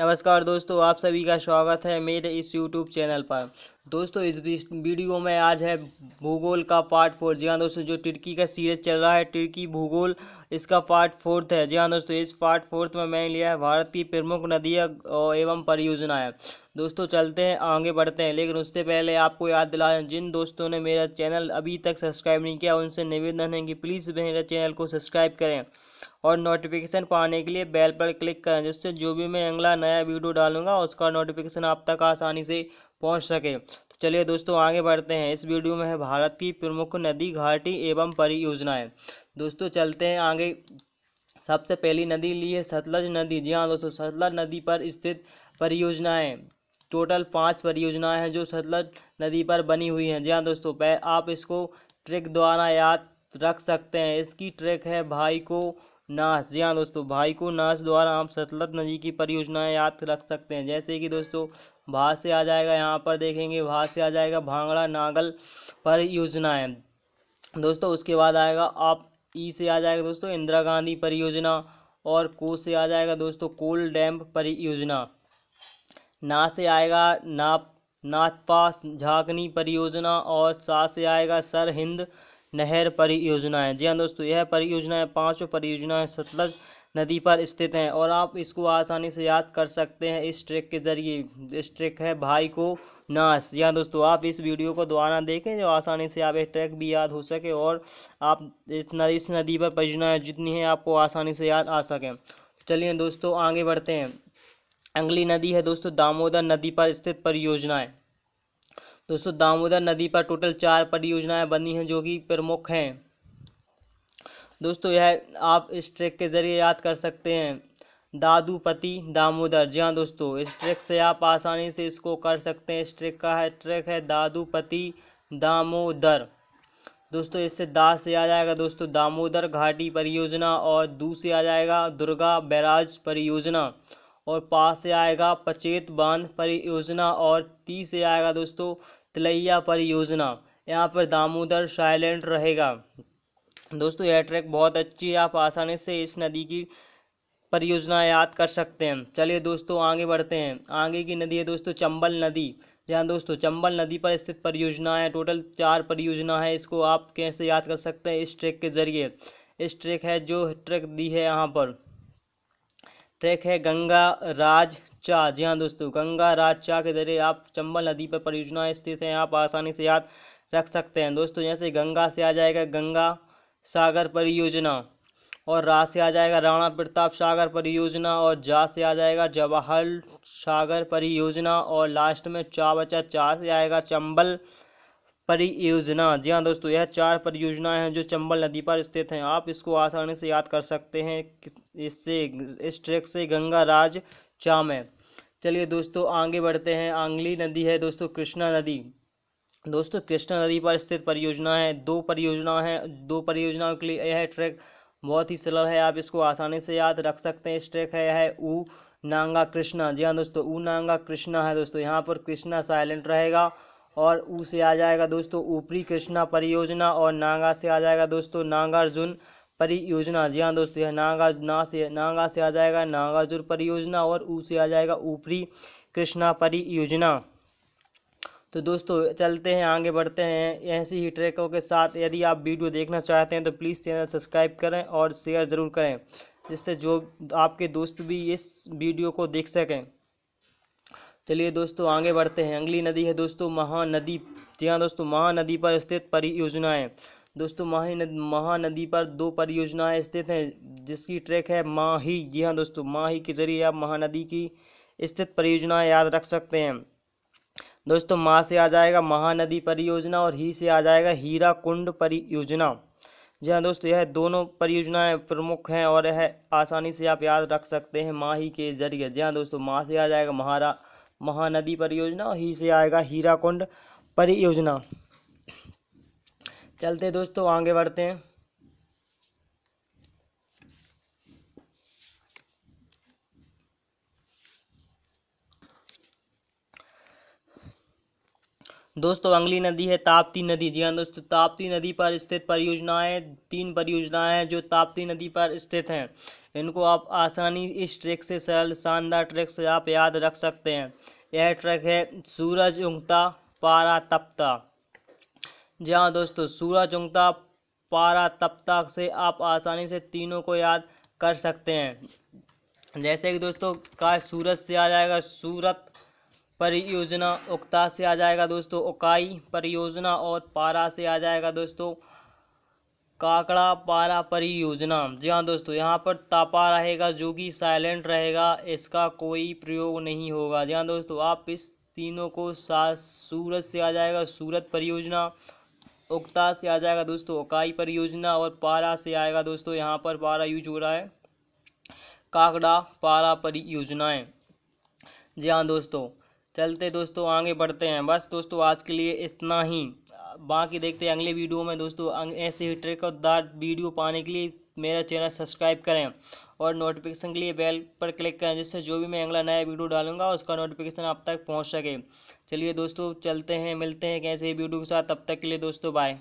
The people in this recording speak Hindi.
नमस्कार दोस्तों आप सभी का स्वागत है मेरे इस यूट्यूब चैनल पर दोस्तों इस वीडियो में आज है भूगोल का पार्ट फोर जी हाँ दोस्तों जो टिर्की का सीरीज चल रहा है टिर्की भूगोल इसका पार्ट फोर्थ है जी हाँ दोस्तों इस पार्ट फोर्थ में मैंने लिया है भारत की प्रमुख नदियाँ एवं परियोजना है दोस्तों चलते हैं आगे बढ़ते हैं लेकिन उससे पहले आपको याद दिलाया जिन दोस्तों ने मेरा चैनल अभी तक सब्सक्राइब नहीं किया उनसे निवेदन है कि प्लीज़ मेरे चैनल को सब्सक्राइब करें और नोटिफिकेशन पाने के लिए बेल पर क्लिक करें जिससे जो भी मैं अगला नया वीडियो डालूंगा उसका नोटिफिकेशन आप तक आसानी से पहुंच सके तो चलिए दोस्तों आगे बढ़ते हैं इस वीडियो में है भारत की प्रमुख नदी घाटी एवं परियोजनाएं दोस्तों चलते हैं आगे सबसे पहली नदी ली है सतलज नदी जी हाँ दोस्तों सतलज नदी पर स्थित परियोजनाएं टोटल पांच परियोजनाएं हैं जो सतलज नदी पर बनी हुई हैं जी हाँ दोस्तों आप इसको ट्रिक द्वारा याद रख सकते हैं इसकी ट्रिक है भाई को नाश जी हाँ दोस्तों भाई को नाश द्वारा आप सतलत नदी की परियोजनाएं याद रख सकते हैं जैसे कि दोस्तों भा से आ जाएगा यहाँ पर देखेंगे भा से आ जाएगा भांगड़ा नागल परियोजनाएं दोस्तों उसके बाद आएगा आप ई से आ जाएगा दोस्तों इंदिरा गांधी परियोजना और को से आ जाएगा दोस्तों कोल डैम परियोजना ना से आएगा नाप नाथपा झाकनी परियोजना और सा से आएगा सर हिंद नहर परियोजनाएं जी हाँ दोस्तों यह परियोजनाएं पांचों परियोजनाएं सतलज नदी पर स्थित हैं और आप इसको आसानी से याद कर सकते हैं इस ट्रैक के जरिए इस ट्रैक है भाई को नाश जी हाँ दोस्तों आप इस वीडियो को दोबारा देखें जो आसानी से आप एक ट्रैक भी याद हो सके और आप इस नदी इस नदी पर परियोजनाएँ जितनी हैं आपको आसानी से याद आ सकें चलिए दोस्तों आगे बढ़ते हैं अगली नदी है दोस्तों दामोदर नदी पर स्थित परियोजनाएँ दोस्तों दामोदर नदी पर टोटल चार परियोजनाएं बनी हैं जो कि प्रमुख हैं दोस्तों यह आप इस ट्रैक के ज़रिए याद कर सकते हैं दादूपति दामोदर जी हाँ दोस्तों इस ट्रैक से आप आसानी से इसको कर सकते हैं इस ट्रैक का है ट्रैक है दादूपति दामोदर दोस्तों इससे दास से आ जाएगा दोस्तों दामोदर घाटी परियोजना और दू से आ जाएगा दुर्गा बैराज परियोजना और पास से आएगा पचेत बांध परियोजना और तीस से आएगा दोस्तों तिलैया परियोजना यहाँ पर दामोदर साइलेंट रहेगा दोस्तों यह ट्रैक बहुत अच्छी है आप आसानी से इस नदी की परियोजना याद कर सकते हैं चलिए दोस्तों आगे बढ़ते हैं आगे की नदी है दोस्तों चंबल नदी जहाँ दोस्तों चंबल नदी पर स्थित परियोजना है टोटल चार परियोजना है इसको आप कैसे याद कर सकते हैं इस ट्रैक के ज़रिए इस ट्रैक है जो ट्रैक दी है यहाँ पर ट्रैक है गंगा राज चा जी हाँ दोस्तों गंगा राज चा के जरिए आप चंबल नदी पर परियोजना स्थित हैं आप आसानी से याद रख सकते हैं दोस्तों यहाँ से गंगा से आ जाएगा गंगा सागर परियोजना और रा से आ जाएगा राणा प्रताप सागर परियोजना और जा से आ जाएगा जवाहर सागर परियोजना और लास्ट में चा बचा चा से आएगा चंबल परियोजना जी हाँ दोस्तों यह चार परियोजनाएं हैं जो चंबल नदी पर स्थित हैं आप इसको आसानी से याद कर सकते हैं इससे इस ट्रैक से गंगा राज चाम है चलिए दोस्तों आगे बढ़ते हैं आंगली नदी है दोस्तों कृष्णा नदी दोस्तों कृष्णा नदी पर स्थित परियोजना है दो परियोजना है दो परियोजनाओं के लिए यह ट्रैक बहुत ही सरल है आप इसको आसानी से याद रख सकते हैं इस ट्रैक है यह ऊ नांगा कृष्णा जी हाँ दोस्तों ऊ नांगा कृष्णा है दोस्तों यहाँ पर कृष्णा साइलेंट रहेगा और ऊ से आ जाएगा दोस्तों ऊपरी कृष्णा परियोजना और नागा से आ जाएगा दोस्तों नागार्जुन परियोजना जी हाँ दोस्तों यह नागा ना से नागा से आ जाएगा नागार्जुन परियोजना और ऊ से आ जाएगा ऊपरी कृष्णा परियोजना तो दोस्तों चलते हैं आगे बढ़ते हैं ऐसी ही ट्रैकों के साथ यदि आप वीडियो देखना चाहते हैं तो प्लीज़ चैनल सब्सक्राइब करें और शेयर ज़रूर करें जिससे जो आपके दोस्त भी इस वीडियो को देख सकें चलिए दोस्तों आगे बढ़ते हैं अगली नदी है दोस्तों महानदी जी हाँ दोस्तों महानदी पर स्थित परियोजनाएं दोस्तों महानदी महानदी पर दो परियोजनाएं स्थित हैं जिसकी ट्रैक है माही जी हाँ दोस्तों माही के जरिए आप महानदी की स्थित परियोजनाएं याद रख सकते हैं दोस्तों माँ से आ जाएगा महानदी परियोजना और ही से आ जाएगा हीरा कुंड परियोजना जी हाँ दोस्तों यह दोनों परियोजनाएं प्रमुख हैं और यह आसानी से आप याद रख सकते हैं माही ही के जरिए जी हाँ दोस्तों माँ से आ जाएगा महारा महानदी परियोजना ही से आएगा हीराकुंड परियोजना चलते दोस्तों आगे बढ़ते हैं दोस्तों अगली नदी है ताप्ती नदी जी हाँ दोस्तों ताप्ती नदी पर स्थित परियोजनाएं तीन परियोजनाएं हैं जो ताप्ती नदी पर स्थित हैं इनको आप आसानी इस ट्रैक से सरल शानदार ट्रैक से आप याद रख सकते हैं यह ट्रैक है सूरज उंगता पारा तप्ता जी हाँ दोस्तों सूरज उंगता पारा तप्ता से आप आसानी से तीनों को याद कर सकते हैं जैसे कि दोस्तों का सूरज से आ जाएगा सूरत परियोजना उक्ता से आ जाएगा दोस्तों उकाई परियोजना और पारा से आ जाएगा दोस्तों काकड़ा पारा परियोजना जी हाँ दोस्तों यहाँ पर तापा रहेगा जो कि साइलेंट रहेगा इसका कोई प्रयोग नहीं होगा जी हाँ दोस्तों आप इस तीनों को सूरत से आ जाएगा सूरत परियोजना उक्ता से आ जाएगा दोस्तों उकाई परियोजना और पारा से आएगा दोस्तों यहाँ पर पारा यूज हो रहा है काकड़ा पारा परियोजनाएँ जी हाँ दोस्तों चलते दोस्तों आगे बढ़ते हैं बस दोस्तों आज के लिए इतना ही बाकी देखते हैं अगले वीडियो में दोस्तों अं, ऐसे ही ट्रिक और दार वीडियो पाने के लिए मेरा चैनल सब्सक्राइब करें और नोटिफिकेशन के लिए बेल पर क्लिक करें जिससे जो भी मैं अगला नया वीडियो डालूंगा उसका नोटिफिकेशन आप तक पहुंच सके चलिए दोस्तों चलते हैं मिलते हैं कैसे वीडियो के साथ तब तक के लिए दोस्तों बाय